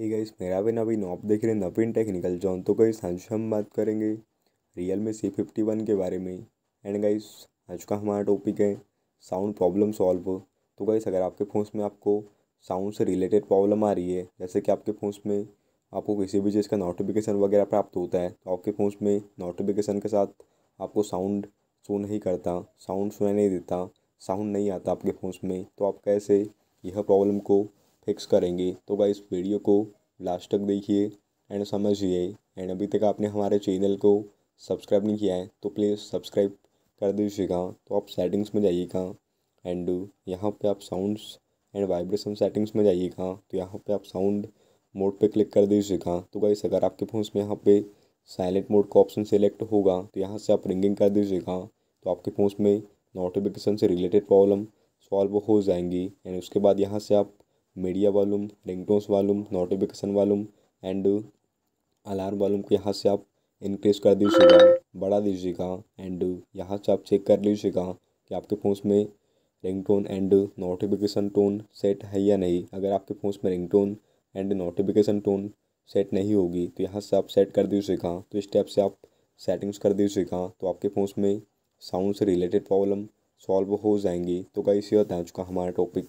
ही guys मेरा भी नवीन आप देख रहे हैं नवीन टेक्निकल जॉन तो गाइस आज हम बात करेंगे Realme C fifty one के बारे में एंड गाइस आज का हमारा टॉपिक है साउंड प्रॉब्लम सॉल्व तो गाइस अगर आपके फोन में आपको साउंड से रिलेटेड प्रॉब्लम आ रही है जैसे कि आपके फोन में आपको किसी भी चीज़ का नोटिफिकेशन वगैरह प्राप्त होता है तो आपके फ़ोन में नोटिफिकेशन के साथ आपको साउंड शो नहीं करता साउंड सुना नहीं देता साउंड नहीं आता आपके फ़ोन्स में तो आप कैसे यह प्रॉब्लम को फिक्स करेंगे तो गाइस वीडियो को लास्ट तक देखिए एंड समझिए एंड अभी तक आपने हमारे चैनल को सब्सक्राइब नहीं किया है तो प्लीज़ सब्सक्राइब कर दीजिएगा तो आप सेटिंग्स में जाइएगा एंड यहाँ पे आप साउंड्स एंड वाइब्रेशन सेटिंग्स में जाइएगा तो यहाँ पे आप साउंड मोड पे क्लिक कर दीजिएगा तो गाइस अगर आपके फ़ोन में यहाँ पे साइलेंट मोड का ऑप्शन सेलेक्ट होगा तो यहाँ से आप रिंगिंग कर दीजिएगा तो आपके फ़ोन में नोटिफिकेशन से रिलेटेड प्रॉब्लम सॉल्व हो जाएंगी एंड उसके बाद यहाँ से आप media ring ringtones volume notification volume and alarm volume को यहाँ से आप इंक्रीज़ कर दीजिएगा बढ़ा दीजिएगा एंड यहाँ से आप चेक कर लीजिएगा कि आपके फोन में ringtone and notification tone set है या नहीं अगर आपके फोन में ringtone and notification tone set नहीं होगी तो यहाँ से आप सेट कर दीजिएगा तो इस से आप सेटिंग्स कर दीजिएगा तो आपके फोन में साउंड से रिलेटेड प्रॉब्लम सॉल्व हो जाएंगी तो कई सी होता है चुका हमारा टॉपिक